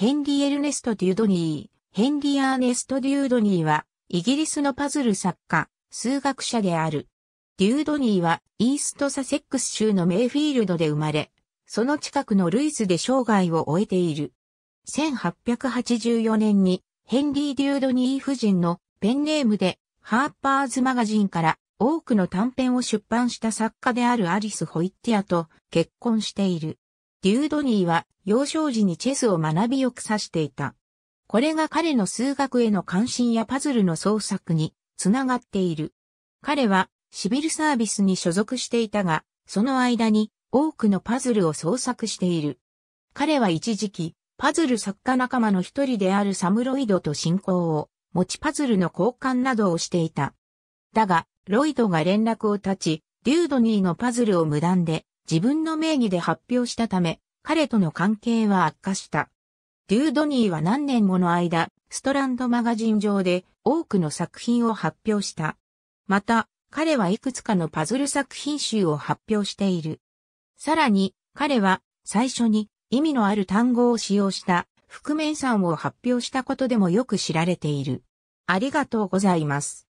ヘンリー・エルネスト・デュードニー、ヘンリー・アーネスト・デュードニーは、イギリスのパズル作家、数学者である。デュードニーは、イースト・サセックス州のメイフィールドで生まれ、その近くのルイスで生涯を終えている。1884年に、ヘンリー・デュードニー夫人のペンネームで、ハーパーズ・マガジンから多くの短編を出版した作家であるアリス・ホイッティアと結婚している。デュードニーは幼少時にチェスを学びよく指していた。これが彼の数学への関心やパズルの創作につながっている。彼はシビルサービスに所属していたが、その間に多くのパズルを創作している。彼は一時期、パズル作家仲間の一人であるサムロイドと親交を持ちパズルの交換などをしていた。だが、ロイドが連絡を絶ち、デュードニーのパズルを無断で自分の名義で発表したため、彼との関係は悪化した。デュードニーは何年もの間、ストランドマガジン上で多くの作品を発表した。また、彼はいくつかのパズル作品集を発表している。さらに、彼は最初に意味のある単語を使用した覆面さんを発表したことでもよく知られている。ありがとうございます。